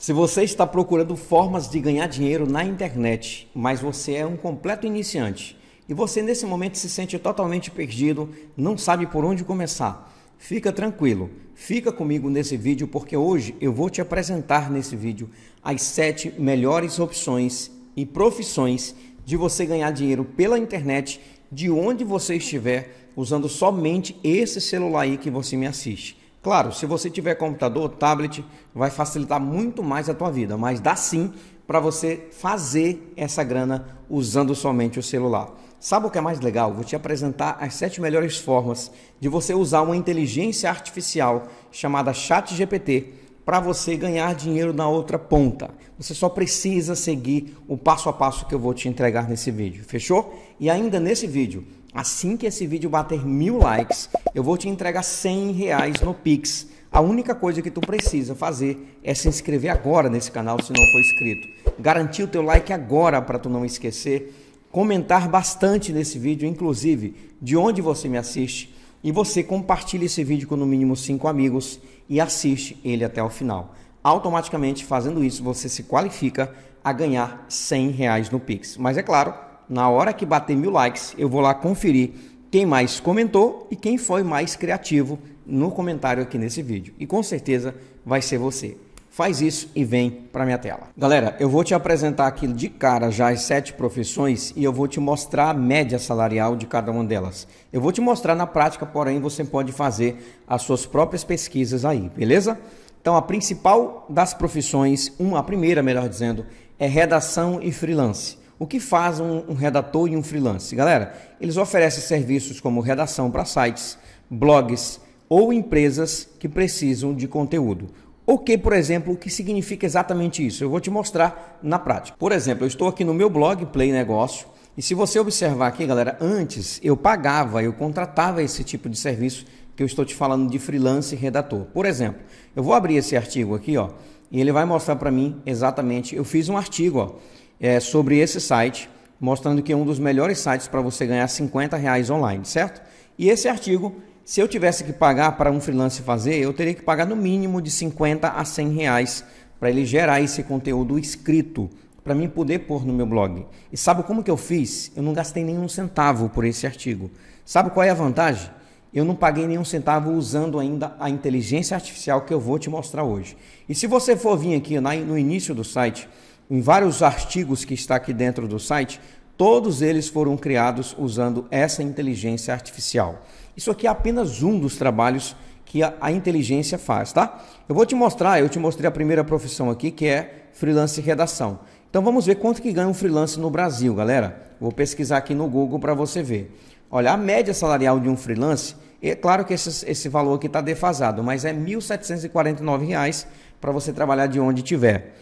Se você está procurando formas de ganhar dinheiro na internet, mas você é um completo iniciante e você nesse momento se sente totalmente perdido, não sabe por onde começar, fica tranquilo, fica comigo nesse vídeo porque hoje eu vou te apresentar nesse vídeo as sete melhores opções e profissões de você ganhar dinheiro pela internet de onde você estiver usando somente esse celular aí que você me assiste. Claro, se você tiver computador, ou tablet, vai facilitar muito mais a tua vida, mas dá sim para você fazer essa grana usando somente o celular. Sabe o que é mais legal? Vou te apresentar as sete melhores formas de você usar uma inteligência artificial chamada ChatGPT para você ganhar dinheiro na outra ponta. Você só precisa seguir o passo a passo que eu vou te entregar nesse vídeo, fechou? E ainda nesse vídeo, Assim que esse vídeo bater mil likes, eu vou te entregar 100 reais no Pix. A única coisa que tu precisa fazer é se inscrever agora nesse canal se não for inscrito. Garantir o teu like agora para tu não esquecer. Comentar bastante nesse vídeo, inclusive de onde você me assiste. E você compartilha esse vídeo com no mínimo 5 amigos e assiste ele até o final. Automaticamente, fazendo isso, você se qualifica a ganhar 100 reais no Pix. Mas é claro, na hora que bater mil likes, eu vou lá conferir quem mais comentou e quem foi mais criativo no comentário aqui nesse vídeo. E com certeza vai ser você. Faz isso e vem para minha tela. Galera, eu vou te apresentar aqui de cara já as sete profissões e eu vou te mostrar a média salarial de cada uma delas. Eu vou te mostrar na prática, porém você pode fazer as suas próprias pesquisas aí, beleza? Então a principal das profissões, uma a primeira, melhor dizendo, é redação e freelance. O que faz um, um redator e um freelance? Galera, eles oferecem serviços como redação para sites, blogs ou empresas que precisam de conteúdo. O que, por exemplo, o que significa exatamente isso? Eu vou te mostrar na prática. Por exemplo, eu estou aqui no meu blog Play Negócio e se você observar aqui, galera, antes eu pagava, eu contratava esse tipo de serviço que eu estou te falando de freelance redator. Por exemplo, eu vou abrir esse artigo aqui, ó, e ele vai mostrar para mim exatamente. Eu fiz um artigo, ó é, sobre esse site, mostrando que é um dos melhores sites para você ganhar 50 reais online, certo? E esse artigo, se eu tivesse que pagar para um freelance fazer, eu teria que pagar no mínimo de 50 a 100 reais para ele gerar esse conteúdo escrito para mim poder pôr no meu blog. E sabe como que eu fiz? Eu não gastei nenhum centavo por esse artigo. Sabe qual é a vantagem? Eu não paguei nenhum centavo usando ainda a inteligência artificial que eu vou te mostrar hoje. E se você for vir aqui no início do site, em vários artigos que está aqui dentro do site, todos eles foram criados usando essa inteligência artificial. Isso aqui é apenas um dos trabalhos que a, a inteligência faz, tá? Eu vou te mostrar, eu te mostrei a primeira profissão aqui, que é freelance redação. Então vamos ver quanto que ganha um freelance no Brasil, galera. Vou pesquisar aqui no Google para você ver. Olha, a média salarial de um freelance, é claro que esse, esse valor aqui está defasado, mas é R$ 1.749 para você trabalhar de onde tiver.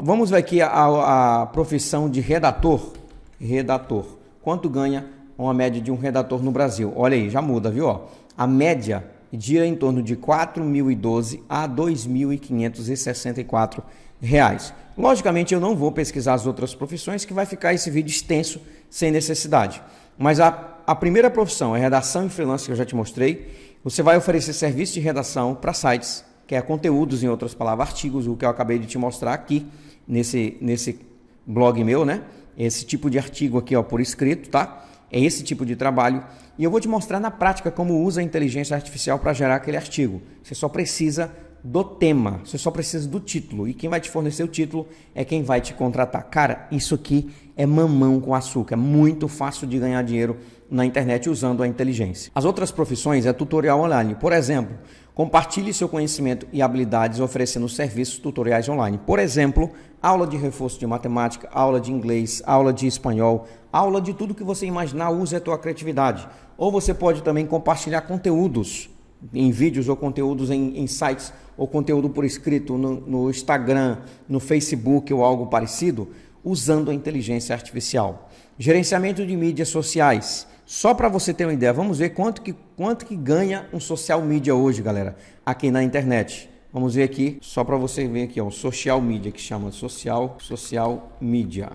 Vamos ver aqui a, a profissão de redator. Redator. Quanto ganha uma média de um redator no Brasil? Olha aí, já muda, viu? A média gira em torno de 4.012 a 2.564 reais. Logicamente, eu não vou pesquisar as outras profissões, que vai ficar esse vídeo extenso sem necessidade. Mas a, a primeira profissão é redação e freelance, que eu já te mostrei. Você vai oferecer serviço de redação para sites que é conteúdos, em outras palavras, artigos, o que eu acabei de te mostrar aqui nesse, nesse blog meu, né? Esse tipo de artigo aqui, ó, por escrito, tá? É esse tipo de trabalho. E eu vou te mostrar na prática como usa a inteligência artificial para gerar aquele artigo. Você só precisa do tema, você só precisa do título. E quem vai te fornecer o título é quem vai te contratar. Cara, isso aqui é mamão com açúcar. É muito fácil de ganhar dinheiro na internet usando a inteligência. As outras profissões é tutorial online. Por exemplo, compartilhe seu conhecimento e habilidades oferecendo serviços tutoriais online. Por exemplo, aula de reforço de matemática, aula de inglês, aula de espanhol, aula de tudo que você imaginar, use a tua criatividade. Ou você pode também compartilhar conteúdos em vídeos ou conteúdos em, em sites ou conteúdo por escrito no, no Instagram, no Facebook ou algo parecido, usando a inteligência artificial. Gerenciamento de mídias sociais. Só para você ter uma ideia, vamos ver quanto que, quanto que ganha um social media hoje, galera, aqui na internet. Vamos ver aqui, só para você ver aqui, ó, social media, que chama social, social media,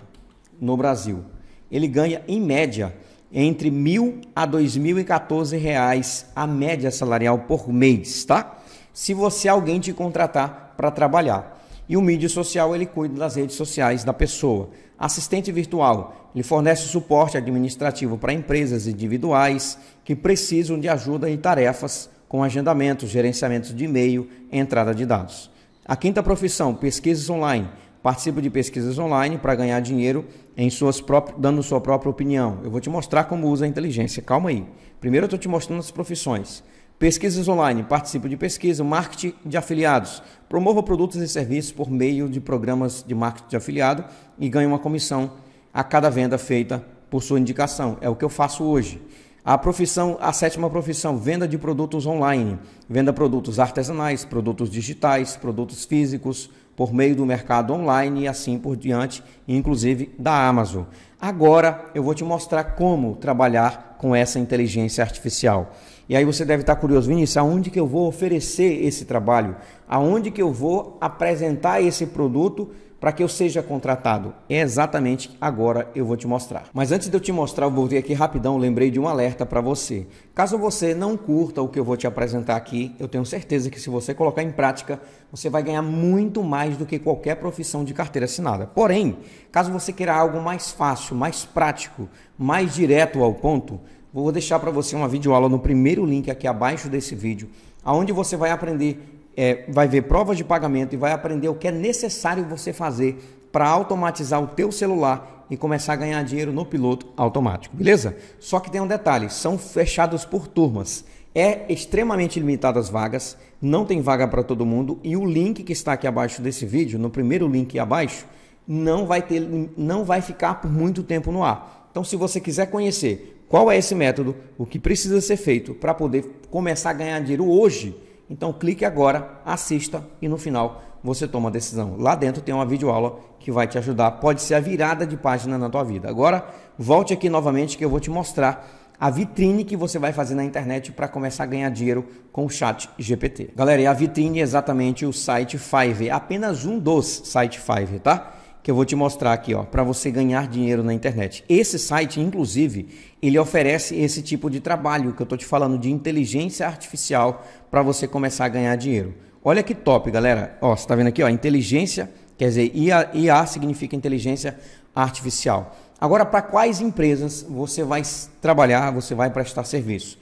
no Brasil. Ele ganha, em média, entre mil a dois mil e 2.014 reais a média salarial por mês, tá? Se você é alguém te contratar para trabalhar. E o mídia social, ele cuida das redes sociais da pessoa. Assistente virtual, ele fornece suporte administrativo para empresas individuais que precisam de ajuda e tarefas com agendamentos, gerenciamento de e-mail, entrada de dados. A quinta profissão, pesquisas online. participo de pesquisas online para ganhar dinheiro em suas próprias, dando sua própria opinião. Eu vou te mostrar como usa a inteligência. Calma aí. Primeiro eu estou te mostrando as profissões. Pesquisas online, participo de pesquisa, marketing de afiliados. Promova produtos e serviços por meio de programas de marketing de afiliado e ganhe uma comissão a cada venda feita por sua indicação. É o que eu faço hoje. A profissão, a sétima profissão, venda de produtos online. Venda produtos artesanais, produtos digitais, produtos físicos por meio do mercado online e assim por diante, inclusive da Amazon. Agora eu vou te mostrar como trabalhar com essa inteligência artificial. E aí você deve estar curioso, Vinícius, aonde que eu vou oferecer esse trabalho? Aonde que eu vou apresentar esse produto para que eu seja contratado? É exatamente agora eu vou te mostrar. Mas antes de eu te mostrar, eu voltei aqui rapidão, lembrei de um alerta para você. Caso você não curta o que eu vou te apresentar aqui, eu tenho certeza que se você colocar em prática, você vai ganhar muito mais do que qualquer profissão de carteira assinada. Porém, caso você queira algo mais fácil, mais prático, mais direto ao ponto, Vou deixar para você uma videoaula no primeiro link aqui abaixo desse vídeo, aonde você vai aprender, é, vai ver provas de pagamento e vai aprender o que é necessário você fazer para automatizar o teu celular e começar a ganhar dinheiro no piloto automático, beleza? Só que tem um detalhe, são fechados por turmas. É extremamente limitadas as vagas, não tem vaga para todo mundo e o link que está aqui abaixo desse vídeo, no primeiro link abaixo, não vai ter não vai ficar por muito tempo no ar. Então se você quiser conhecer qual é esse método? O que precisa ser feito para poder começar a ganhar dinheiro hoje? Então clique agora, assista e no final você toma a decisão. Lá dentro tem uma videoaula que vai te ajudar, pode ser a virada de página na tua vida. Agora, volte aqui novamente que eu vou te mostrar a vitrine que você vai fazer na internet para começar a ganhar dinheiro com o chat GPT. Galera, e a vitrine é exatamente o site Fiverr, apenas um dos site Fiverr, tá? que eu vou te mostrar aqui, ó, para você ganhar dinheiro na internet. Esse site, inclusive, ele oferece esse tipo de trabalho que eu tô te falando de inteligência artificial para você começar a ganhar dinheiro. Olha que top, galera. Ó, você tá vendo aqui, ó, inteligência, quer dizer, IA, IA significa inteligência artificial. Agora, para quais empresas você vai trabalhar, você vai prestar serviço?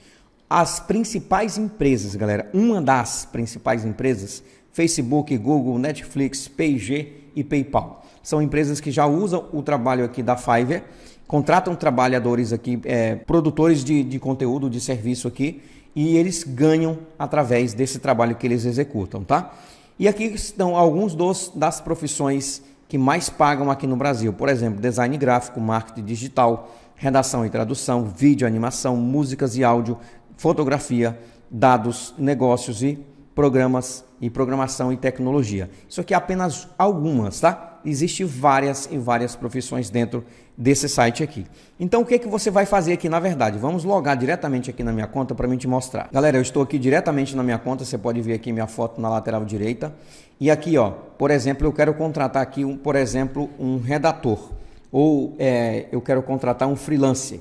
As principais empresas, galera, uma das principais empresas, Facebook, Google, Netflix, P&G e PayPal são empresas que já usam o trabalho aqui da Fiverr, contratam trabalhadores aqui, é, produtores de, de conteúdo, de serviço aqui, e eles ganham através desse trabalho que eles executam, tá? E aqui estão alguns dos, das profissões que mais pagam aqui no Brasil. Por exemplo, design gráfico, marketing digital, redação e tradução, vídeo, animação, músicas e áudio, fotografia, dados, negócios e programas em programação e tecnologia. Isso aqui é apenas algumas, tá? Existem várias e várias profissões dentro desse site aqui. Então, o que, é que você vai fazer aqui, na verdade? Vamos logar diretamente aqui na minha conta para mim te mostrar. Galera, eu estou aqui diretamente na minha conta, você pode ver aqui minha foto na lateral direita. E aqui, ó, por exemplo, eu quero contratar aqui, um, por exemplo, um redator. Ou é, eu quero contratar um freelancer.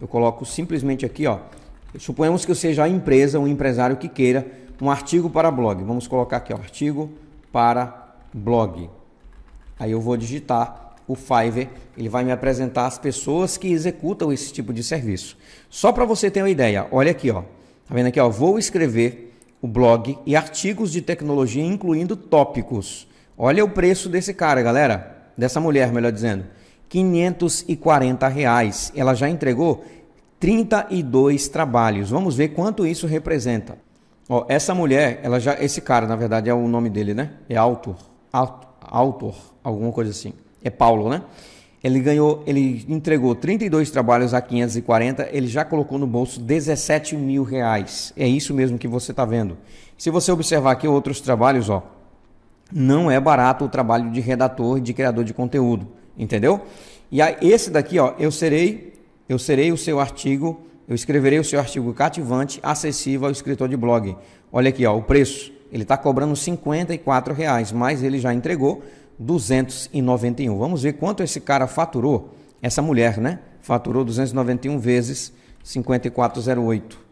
Eu coloco simplesmente aqui, ó. Suponhamos que eu seja a empresa, um empresário que queira um artigo para blog. Vamos colocar aqui, o artigo para blog. Aí eu vou digitar o Fiverr, ele vai me apresentar as pessoas que executam esse tipo de serviço. Só para você ter uma ideia, olha aqui, ó. Tá vendo aqui, ó? Vou escrever o blog e artigos de tecnologia, incluindo tópicos. Olha o preço desse cara, galera. Dessa mulher, melhor dizendo. 540 reais. Ela já entregou 32 trabalhos. Vamos ver quanto isso representa. Ó, essa mulher, ela já, esse cara, na verdade, é o nome dele, né? É autor, autor, alguma coisa assim. É Paulo, né? Ele ganhou, ele entregou 32 trabalhos a 540, ele já colocou no bolso 17 mil reais. É isso mesmo que você está vendo. Se você observar aqui outros trabalhos, ó, não é barato o trabalho de redator, de criador de conteúdo, entendeu? E aí, esse daqui, ó, eu serei, eu serei o seu artigo eu escreverei o seu artigo cativante, acessível ao escritor de blog. Olha aqui, ó, o preço. Ele está cobrando R$ 54,00, mas ele já entregou 291. Vamos ver quanto esse cara faturou, essa mulher, né? Faturou 291 vezes 5408.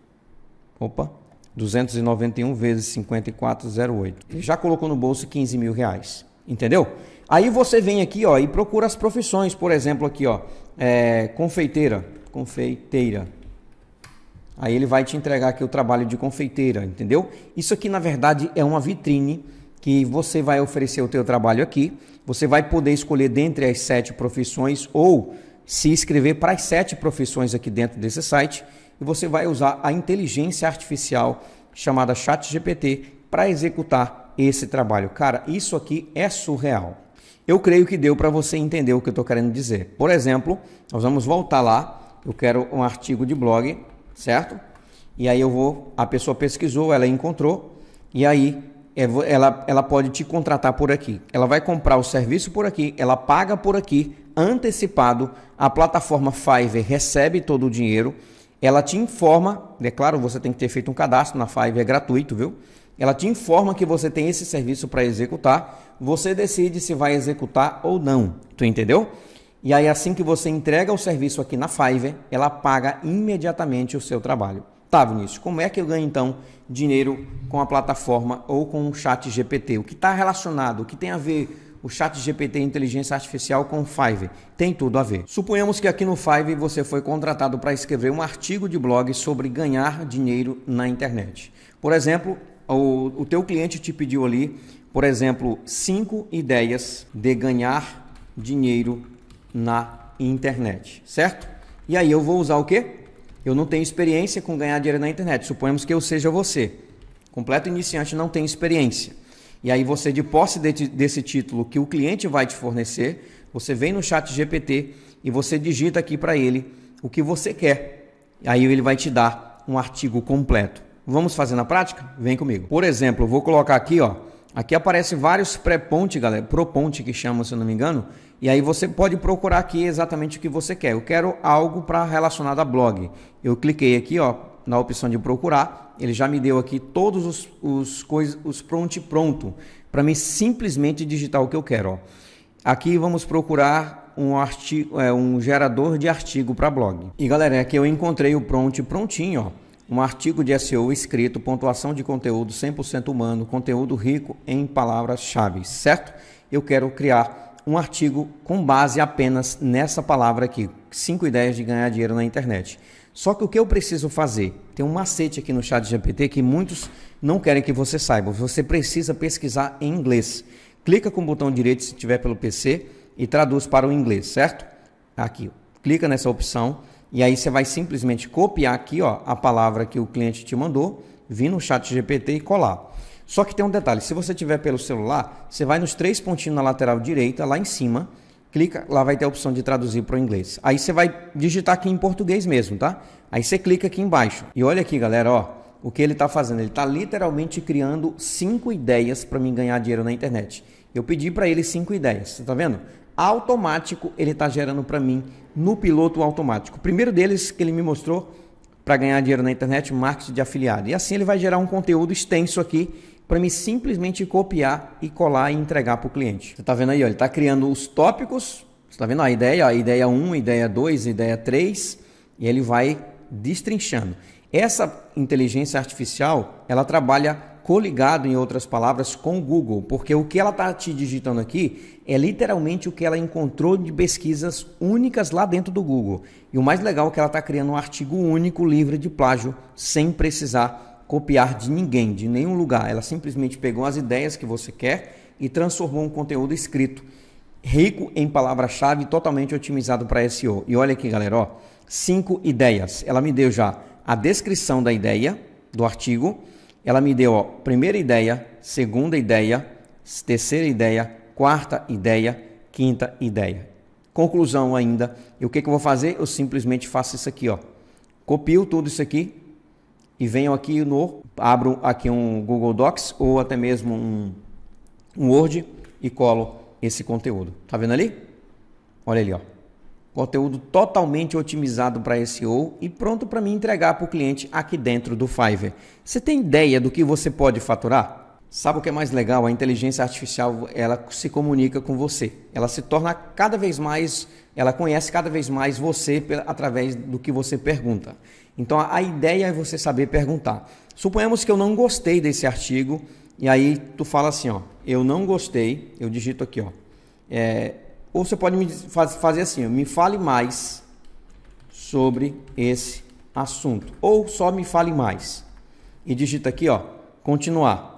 Opa, 291 vezes 5408. Ele já colocou no bolso 15 mil reais, entendeu? Aí você vem aqui, ó, e procura as profissões, por exemplo, aqui, ó, é, confeiteira, confeiteira. Aí ele vai te entregar aqui o trabalho de confeiteira, entendeu? Isso aqui, na verdade, é uma vitrine que você vai oferecer o teu trabalho aqui. Você vai poder escolher dentre as sete profissões ou se inscrever para as sete profissões aqui dentro desse site. E você vai usar a inteligência artificial chamada ChatGPT para executar esse trabalho. Cara, isso aqui é surreal. Eu creio que deu para você entender o que eu estou querendo dizer. Por exemplo, nós vamos voltar lá. Eu quero um artigo de blog certo? E aí eu vou, a pessoa pesquisou, ela encontrou, e aí é ela, ela pode te contratar por aqui. Ela vai comprar o serviço por aqui, ela paga por aqui, antecipado. A plataforma Fiverr recebe todo o dinheiro, ela te informa, é claro, você tem que ter feito um cadastro na Fiverr, é gratuito, viu? Ela te informa que você tem esse serviço para executar, você decide se vai executar ou não. Tu entendeu? E aí, assim que você entrega o serviço aqui na Fiverr, ela paga imediatamente o seu trabalho. Tá, Vinícius, como é que eu ganho então dinheiro com a plataforma ou com o Chat GPT? O que está relacionado, o que tem a ver o Chat GPT inteligência artificial com o Fiverr? Tem tudo a ver. Suponhamos que aqui no Fiverr você foi contratado para escrever um artigo de blog sobre ganhar dinheiro na internet. Por exemplo, o, o teu cliente te pediu ali, por exemplo, cinco ideias de ganhar dinheiro na internet, certo? E aí eu vou usar o quê? Eu não tenho experiência com ganhar dinheiro na internet. Suponhamos que eu seja você. Completo iniciante não tem experiência. E aí você, de posse de, desse título que o cliente vai te fornecer, você vem no chat GPT e você digita aqui para ele o que você quer. Aí ele vai te dar um artigo completo. Vamos fazer na prática? Vem comigo. Por exemplo, eu vou colocar aqui, ó. Aqui aparece vários pré-ponte, galera, pro-ponte que chama, se eu não me engano, e aí você pode procurar aqui exatamente o que você quer. Eu quero algo para relacionado a blog. Eu cliquei aqui, ó, na opção de procurar, ele já me deu aqui todos os, os coisas, os pronto pronto, para mim simplesmente digitar o que eu quero, ó. Aqui vamos procurar um, artigo, é, um gerador de artigo para blog. E galera, aqui eu encontrei o prompt prontinho, ó um artigo de SEO escrito, pontuação de conteúdo 100% humano, conteúdo rico em palavras-chave, certo? Eu quero criar um artigo com base apenas nessa palavra aqui, 5 ideias de ganhar dinheiro na internet. Só que o que eu preciso fazer? Tem um macete aqui no chat GPT que muitos não querem que você saiba. Você precisa pesquisar em inglês. Clica com o botão direito se tiver pelo PC e traduz para o inglês, certo? Aqui, clica nessa opção e aí você vai simplesmente copiar aqui ó, a palavra que o cliente te mandou, vir no chat GPT e colar. Só que tem um detalhe: se você tiver pelo celular, você vai nos três pontinhos na lateral direita, lá em cima, clica, lá vai ter a opção de traduzir para o inglês. Aí você vai digitar aqui em português mesmo, tá? Aí você clica aqui embaixo. E olha aqui, galera, ó, o que ele está fazendo? Ele está literalmente criando cinco ideias para mim ganhar dinheiro na internet. Eu pedi para ele cinco ideias, você tá vendo? Automático ele está gerando para mim no piloto automático. primeiro deles que ele me mostrou para ganhar dinheiro na internet, marketing de afiliado. E assim ele vai gerar um conteúdo extenso aqui para mim simplesmente copiar e colar e entregar para o cliente. Você está vendo aí, ó, ele está criando os tópicos, você está vendo a ideia, a ideia 1, ideia 2, ideia 3, e ele vai destrinchando. Essa inteligência artificial, ela trabalha coligado, em outras palavras, com o Google, porque o que ela está te digitando aqui é literalmente o que ela encontrou de pesquisas únicas lá dentro do Google. E o mais legal é que ela está criando um artigo único livre de plágio, sem precisar copiar de ninguém, de nenhum lugar. Ela simplesmente pegou as ideias que você quer e transformou um conteúdo escrito, rico em palavra-chave, totalmente otimizado para SEO. E olha aqui, galera, ó, cinco ideias. Ela me deu já a descrição da ideia do artigo. Ela me deu, ó, primeira ideia, segunda ideia, terceira ideia, quarta ideia, quinta ideia. Conclusão ainda. E o que, que eu vou fazer? Eu simplesmente faço isso aqui, ó. Copio tudo isso aqui, e venham aqui no, abro aqui um Google Docs ou até mesmo um, um Word e colo esse conteúdo. Tá vendo ali? Olha ali, ó. Conteúdo totalmente otimizado para SEO e pronto para me entregar para o cliente aqui dentro do Fiverr. Você tem ideia do que você pode faturar? Sabe o que é mais legal? A inteligência artificial, ela se comunica com você. Ela se torna cada vez mais, ela conhece cada vez mais você através do que você pergunta. Então a ideia é você saber perguntar. Suponhamos que eu não gostei desse artigo e aí tu fala assim, ó, eu não gostei, eu digito aqui, ó. É, ou você pode me faz, fazer assim, ó, me fale mais sobre esse assunto. Ou só me fale mais. E digita aqui, ó, continuar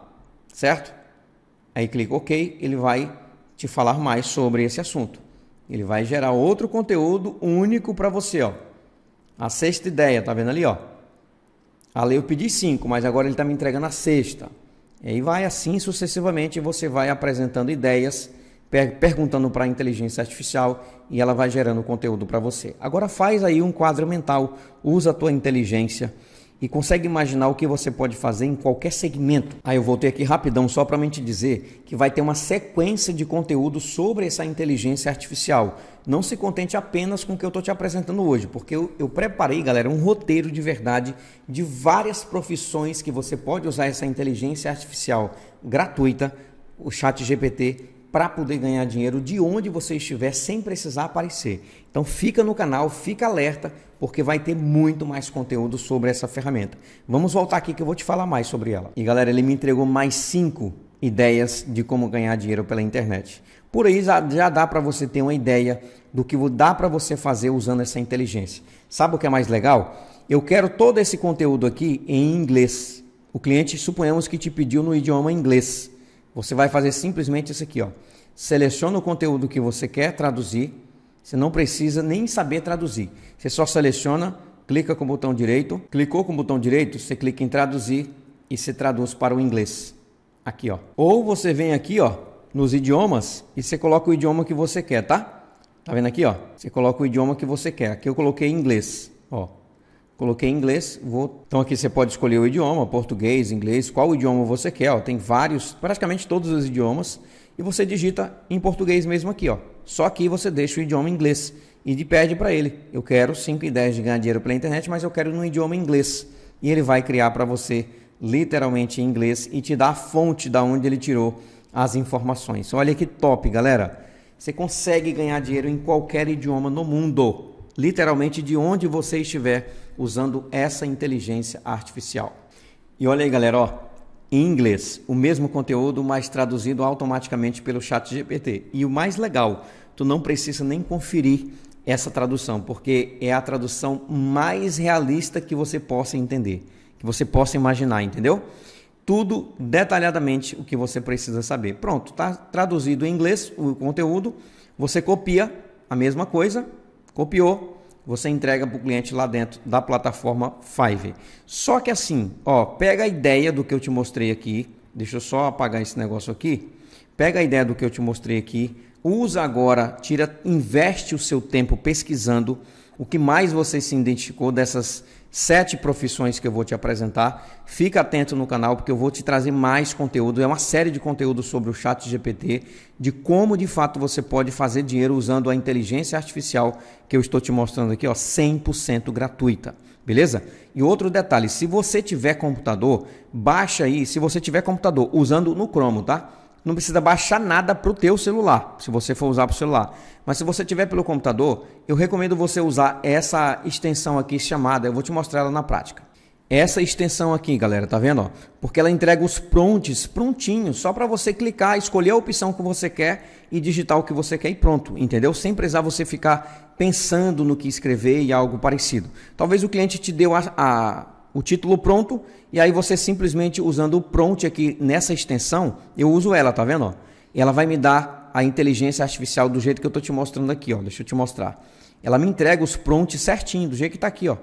certo? Aí clica OK, ele vai te falar mais sobre esse assunto. Ele vai gerar outro conteúdo único para você, ó. A sexta ideia, tá vendo ali, ó? Ali eu pedi cinco, mas agora ele está me entregando a sexta. E aí vai assim sucessivamente, você vai apresentando ideias, per perguntando para a inteligência artificial e ela vai gerando conteúdo para você. Agora faz aí um quadro mental, usa a tua inteligência e consegue imaginar o que você pode fazer em qualquer segmento. Aí ah, eu voltei aqui rapidão só para me te dizer que vai ter uma sequência de conteúdo sobre essa inteligência artificial. Não se contente apenas com o que eu estou te apresentando hoje, porque eu, eu preparei, galera, um roteiro de verdade de várias profissões que você pode usar essa inteligência artificial gratuita, o Chat GPT para poder ganhar dinheiro de onde você estiver sem precisar aparecer. Então fica no canal, fica alerta, porque vai ter muito mais conteúdo sobre essa ferramenta. Vamos voltar aqui que eu vou te falar mais sobre ela. E galera, ele me entregou mais cinco ideias de como ganhar dinheiro pela internet. Por aí já, já dá para você ter uma ideia do que dá para você fazer usando essa inteligência. Sabe o que é mais legal? Eu quero todo esse conteúdo aqui em inglês. O cliente, suponhamos que te pediu no idioma inglês. Você vai fazer simplesmente isso aqui, ó. Seleciona o conteúdo que você quer traduzir. Você não precisa nem saber traduzir. Você só seleciona, clica com o botão direito. Clicou com o botão direito, você clica em traduzir e se traduz para o inglês. Aqui, ó. Ou você vem aqui, ó, nos idiomas e você coloca o idioma que você quer, tá? Tá vendo aqui, ó? Você coloca o idioma que você quer. Aqui eu coloquei inglês, ó. Coloquei inglês, vou. Então aqui você pode escolher o idioma, português, inglês, qual idioma você quer, ó. Tem vários, praticamente todos os idiomas. E você digita em português mesmo aqui, ó. Só que você deixa o idioma inglês e pede para ele. Eu quero 5 e 10 de ganhar dinheiro pela internet, mas eu quero no idioma inglês. E ele vai criar para você literalmente em inglês e te dá a fonte da onde ele tirou as informações. Olha que top, galera. Você consegue ganhar dinheiro em qualquer idioma no mundo, literalmente de onde você estiver usando essa inteligência artificial. E olha aí, galera, ó, em inglês, o mesmo conteúdo, mas traduzido automaticamente pelo chat GPT. E o mais legal, tu não precisa nem conferir essa tradução, porque é a tradução mais realista que você possa entender, que você possa imaginar, entendeu? Tudo detalhadamente o que você precisa saber. Pronto, está traduzido em inglês o conteúdo, você copia a mesma coisa, copiou, você entrega para o cliente lá dentro da plataforma Fiverr. Só que assim, ó, pega a ideia do que eu te mostrei aqui. Deixa eu só apagar esse negócio aqui. Pega a ideia do que eu te mostrei aqui. Usa agora, tira, investe o seu tempo pesquisando o que mais você se identificou dessas sete profissões que eu vou te apresentar. Fica atento no canal porque eu vou te trazer mais conteúdo. É uma série de conteúdo sobre o Chat GPT, de como de fato você pode fazer dinheiro usando a inteligência artificial que eu estou te mostrando aqui, ó, 100% gratuita. Beleza? E outro detalhe, se você tiver computador, baixa aí, se você tiver computador usando no Chrome, tá? não precisa baixar nada para o teu celular, se você for usar para o celular. Mas se você tiver pelo computador, eu recomendo você usar essa extensão aqui chamada, eu vou te mostrar ela na prática. Essa extensão aqui, galera, tá vendo? Ó? Porque ela entrega os prontos prontinhos, só para você clicar, escolher a opção que você quer e digitar o que você quer e pronto, entendeu? Sem precisar você ficar pensando no que escrever e algo parecido. Talvez o cliente te deu a, a o título pronto e aí você simplesmente usando o prompt aqui nessa extensão, eu uso ela, tá vendo? Ó? Ela vai me dar a inteligência artificial do jeito que eu estou te mostrando aqui, ó. Deixa eu te mostrar. Ela me entrega os prompts certinho, do jeito que está aqui, ó,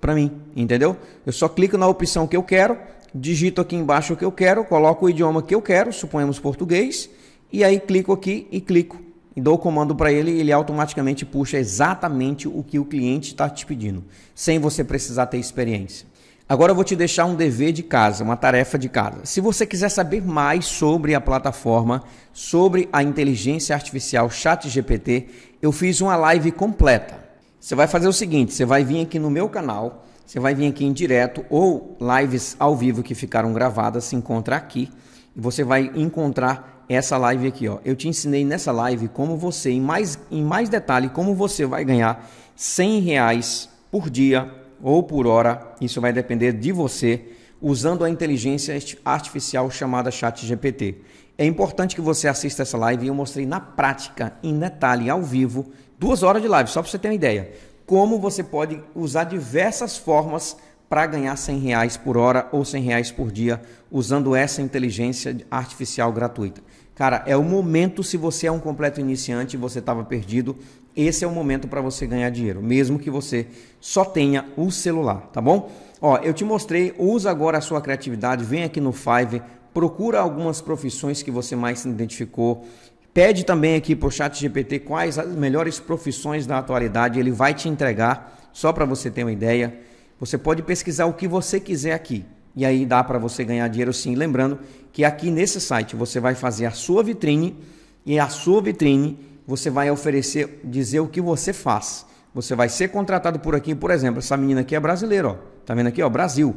para mim, entendeu? Eu só clico na opção que eu quero, digito aqui embaixo o que eu quero, coloco o idioma que eu quero, suponhamos português, e aí clico aqui e clico e dou o comando para ele, ele automaticamente puxa exatamente o que o cliente está te pedindo, sem você precisar ter experiência. Agora eu vou te deixar um dever de casa, uma tarefa de casa. Se você quiser saber mais sobre a plataforma, sobre a inteligência artificial ChatGPT, eu fiz uma live completa. Você vai fazer o seguinte: você vai vir aqui no meu canal, você vai vir aqui em direto ou lives ao vivo que ficaram gravadas se encontra aqui e você vai encontrar essa live aqui, ó. Eu te ensinei nessa live como você, em mais, em mais detalhe, como você vai ganhar 100 reais por dia ou por hora, isso vai depender de você, usando a inteligência artificial chamada ChatGPT. É importante que você assista essa live e eu mostrei na prática, em detalhe, ao vivo, duas horas de live, só para você ter uma ideia, como você pode usar diversas formas para ganhar 100 reais por hora ou 100 reais por dia usando essa inteligência artificial gratuita. Cara, é o momento se você é um completo iniciante, você estava perdido, esse é o momento para você ganhar dinheiro, mesmo que você só tenha o celular, tá bom? Ó, eu te mostrei, usa agora a sua criatividade, vem aqui no Five, procura algumas profissões que você mais se identificou, pede também aqui para o chat GPT quais as melhores profissões da atualidade, ele vai te entregar, só para você ter uma ideia. Você pode pesquisar o que você quiser aqui, e aí dá para você ganhar dinheiro sim. Lembrando que aqui nesse site você vai fazer a sua vitrine, e a sua vitrine você vai oferecer, dizer o que você faz. Você vai ser contratado por aqui, por exemplo, essa menina aqui é brasileira, ó. Tá vendo aqui, ó, Brasil.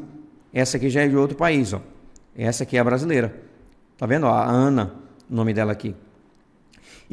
Essa aqui já é de outro país, ó. Essa aqui é a brasileira. Tá vendo, ó, a Ana, o nome dela aqui.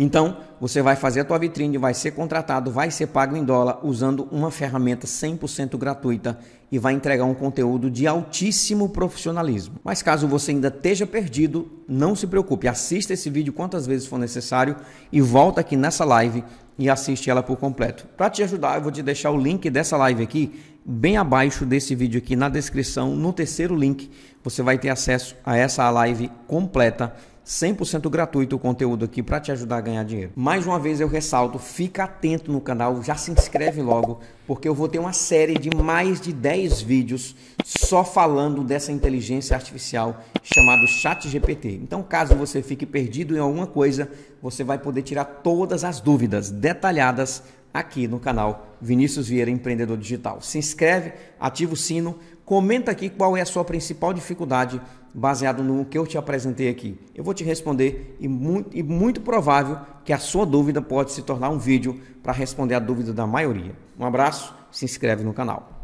Então, você vai fazer a tua vitrine, vai ser contratado, vai ser pago em dólar usando uma ferramenta 100% gratuita e vai entregar um conteúdo de altíssimo profissionalismo. Mas caso você ainda esteja perdido, não se preocupe, assista esse vídeo quantas vezes for necessário e volta aqui nessa live e assiste ela por completo. Para te ajudar, eu vou te deixar o link dessa live aqui bem abaixo desse vídeo aqui na descrição, no terceiro link, você vai ter acesso a essa live completa 100% gratuito o conteúdo aqui para te ajudar a ganhar dinheiro. Mais uma vez eu ressalto, fica atento no canal, já se inscreve logo, porque eu vou ter uma série de mais de 10 vídeos só falando dessa inteligência artificial chamado ChatGPT. Então, caso você fique perdido em alguma coisa, você vai poder tirar todas as dúvidas detalhadas aqui no canal Vinícius Vieira Empreendedor Digital. Se inscreve, ativa o sino, comenta aqui qual é a sua principal dificuldade baseado no que eu te apresentei aqui? Eu vou te responder e muito, e muito provável que a sua dúvida pode se tornar um vídeo para responder a dúvida da maioria. Um abraço, se inscreve no canal.